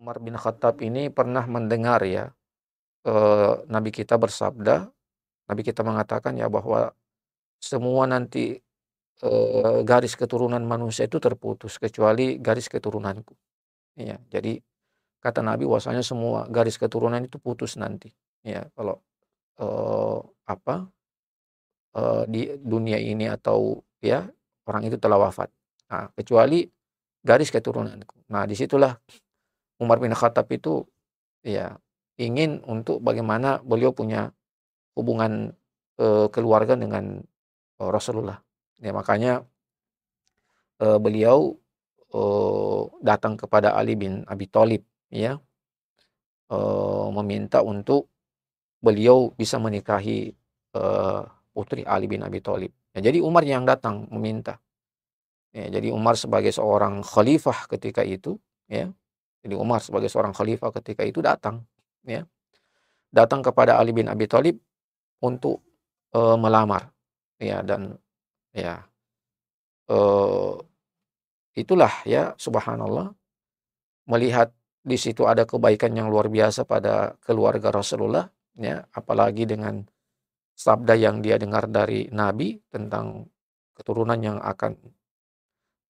Umar bin Khattab ini pernah mendengar ya eh, Nabi kita bersabda, Nabi kita mengatakan ya bahwa semua nanti eh, garis keturunan manusia itu terputus kecuali garis keturunanku. Ya, jadi kata Nabi wasanya semua garis keturunan itu putus nanti. Ya, kalau e, apa e, di dunia ini atau ya orang itu telah wafat. Nah, kecuali garis keturunanku. Nah, disitulah Umar bin Khattab itu ya ingin untuk bagaimana beliau punya hubungan e, keluarga dengan e, Rasulullah. Ya makanya e, beliau e, datang kepada Ali bin Abi Thalib ya e, meminta untuk beliau bisa menikahi e, putri Ali bin Abi Thalib. Ya, jadi Umar yang datang meminta. Ya, jadi Umar sebagai seorang khalifah ketika itu ya jadi Umar sebagai seorang khalifah ketika itu datang ya. Datang kepada Ali bin Abi Thalib untuk e, melamar ya dan ya e, itulah ya subhanallah melihat di situ ada kebaikan yang luar biasa pada keluarga Rasulullah ya apalagi dengan sabda yang dia dengar dari Nabi tentang keturunan yang akan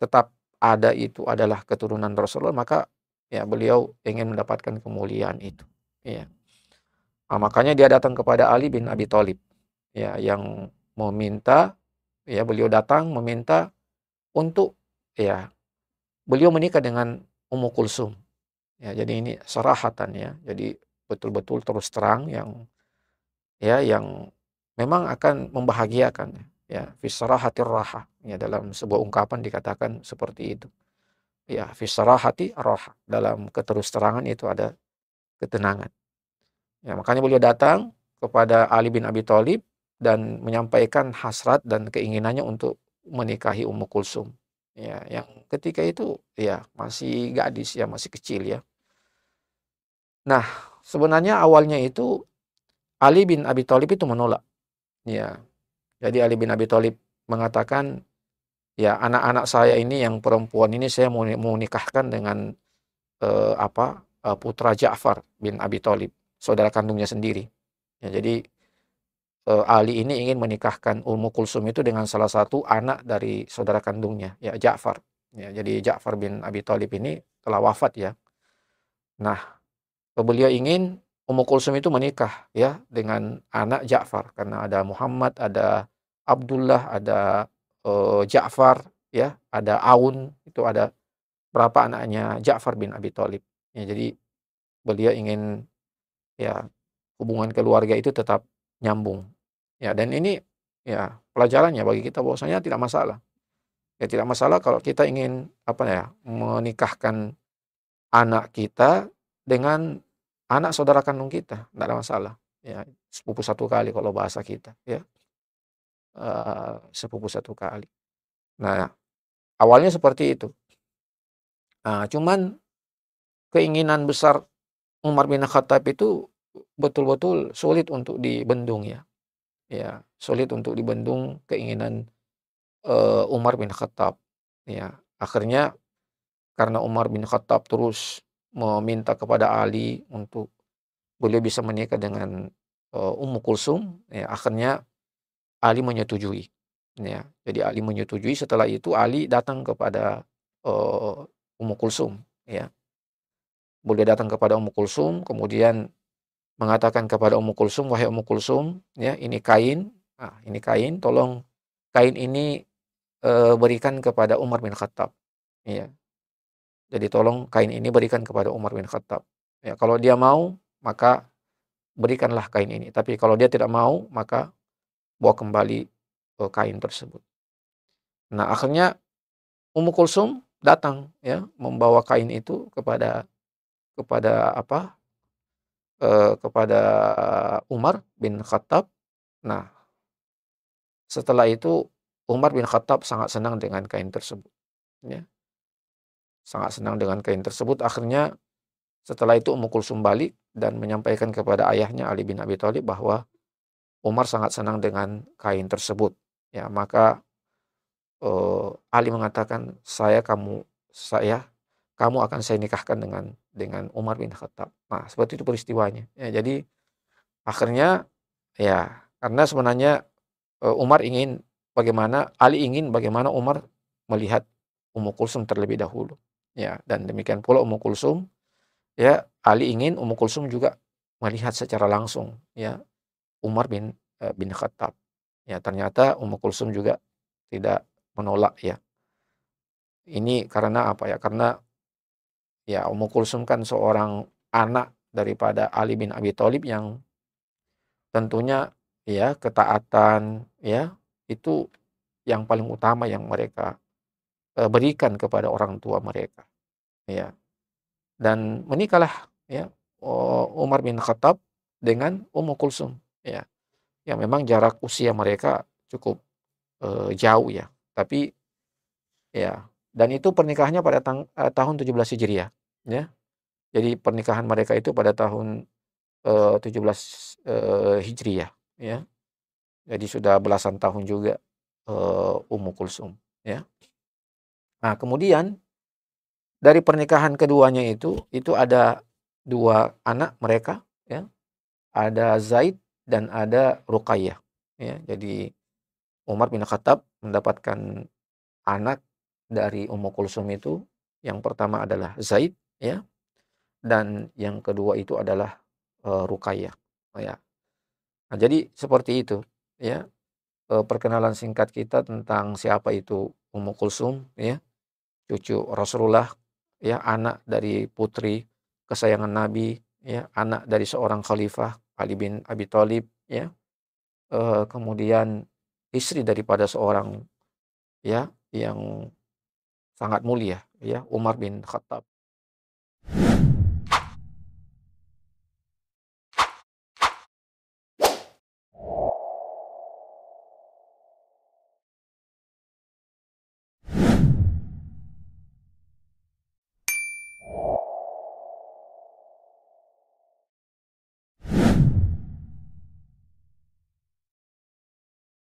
tetap ada itu adalah keturunan Rasulullah maka ya beliau ingin mendapatkan kemuliaan itu ya nah, makanya dia datang kepada Ali bin Abi Thalib ya yang meminta ya beliau datang meminta untuk ya beliau menikah dengan Ummu Kulsum ya jadi ini serahatan ya jadi betul-betul terus terang yang ya yang memang akan membahagiakan ya fisrahatir raha ya dalam sebuah ungkapan dikatakan seperti itu ya fisarahati roh dalam keterusterangan itu ada ketenangan. Ya, makanya beliau datang kepada Ali bin Abi Thalib dan menyampaikan hasrat dan keinginannya untuk menikahi Ummu Kulsum. Ya, yang ketika itu ya masih gadis ya masih kecil ya. Nah, sebenarnya awalnya itu Ali bin Abi Thalib itu menolak. Ya. Jadi Ali bin Abi Thalib mengatakan ya anak-anak saya ini yang perempuan ini saya mau, mau nikahkan dengan uh, apa uh, putra Ja'far bin Abi Thalib, saudara kandungnya sendiri. Ya, jadi uh, Ali ini ingin menikahkan Ummu Kulsum itu dengan salah satu anak dari saudara kandungnya, ya Ja'far. Ya, jadi Ja'far bin Abi Thalib ini telah wafat ya. Nah, beliau ingin Ummu Kulsum itu menikah ya dengan anak Ja'far karena ada Muhammad, ada Abdullah, ada uh, Ja'far ya, ada Aun itu ada berapa anaknya Ja'far bin Abi Thalib. Ya, jadi beliau ingin ya hubungan keluarga itu tetap nyambung. Ya, dan ini ya pelajarannya bagi kita bahwasanya tidak masalah. Ya tidak masalah kalau kita ingin apa ya menikahkan anak kita dengan anak saudara kandung kita, tidak ada masalah. Ya, sepupu satu kali kalau bahasa kita, ya uh, sepupu satu kali. Nah, awalnya seperti itu. Nah, cuman keinginan besar Umar bin Khattab itu betul-betul sulit untuk dibendung ya. Ya, sulit untuk dibendung keinginan uh, Umar bin Khattab. Ya, akhirnya karena Umar bin Khattab terus meminta kepada Ali untuk beliau bisa menikah dengan uh, Ummu Kulsum, ya akhirnya Ali menyetujui. Ya, jadi Ali menyetujui. Setelah itu Ali datang kepada uh, Ummu Kulsum. Ya, boleh datang kepada Ummu Kulsum, kemudian mengatakan kepada Ummu Kulsum, wahai Ummu Kulsum, ya ini kain, ah, ini kain, tolong kain ini uh, berikan kepada Umar bin Khattab. Ya. Jadi tolong kain ini berikan kepada Umar bin Khattab. Ya, kalau dia mau, maka berikanlah kain ini. Tapi kalau dia tidak mau, maka bawa kembali uh, kain tersebut. Nah, akhirnya Ummu Kulsum datang ya, membawa kain itu kepada kepada apa? Uh, kepada Umar bin Khattab. Nah, setelah itu Umar bin Khattab sangat senang dengan kain tersebut. Ya. Sangat senang dengan kain tersebut. Akhirnya setelah itu Ummu Kulsum balik dan menyampaikan kepada ayahnya Ali bin Abi Thalib bahwa Umar sangat senang dengan kain tersebut. Ya, maka uh, Ali mengatakan, "Saya kamu saya kamu akan saya nikahkan dengan dengan Umar bin Khattab." Nah, seperti itu peristiwanya. Ya, jadi akhirnya ya karena sebenarnya uh, eh, Umar ingin bagaimana Ali ingin bagaimana Umar melihat Ummu Kulsum terlebih dahulu. Ya, dan demikian pula Ummu Kulsum ya Ali ingin Ummu Kulsum juga melihat secara langsung ya Umar bin eh, bin Khattab. Ya, ternyata Ummu Kulsum juga tidak menolak ya. Ini karena apa ya? Karena ya Ummu Kulsum kan seorang anak daripada Ali bin Abi Thalib yang tentunya ya ketaatan ya itu yang paling utama yang mereka e, berikan kepada orang tua mereka ya dan menikahlah ya Umar bin Khattab dengan Ummu Kulsum ya ya memang jarak usia mereka cukup e, jauh ya tapi ya dan itu pernikahannya pada tang, e, tahun 17 Hijriah ya jadi pernikahan mereka itu pada tahun e, 17 e, Hijriah ya jadi sudah belasan tahun juga e, Ummu Kulsum ya nah kemudian dari pernikahan keduanya itu itu ada dua anak mereka ya ada Zaid dan ada Ruqayyah. Ya, jadi Umar bin Khattab mendapatkan anak dari Ummu Kulsum itu yang pertama adalah Zaid ya dan yang kedua itu adalah e, Ruqayyah ya. Nah, jadi seperti itu ya. E, perkenalan singkat kita tentang siapa itu Ummu Kulsum ya. Cucu Rasulullah ya anak dari putri kesayangan Nabi ya, anak dari seorang khalifah Ali bin Abi Thalib ya e, kemudian istri daripada seorang ya yang sangat mulia ya Umar bin Khattab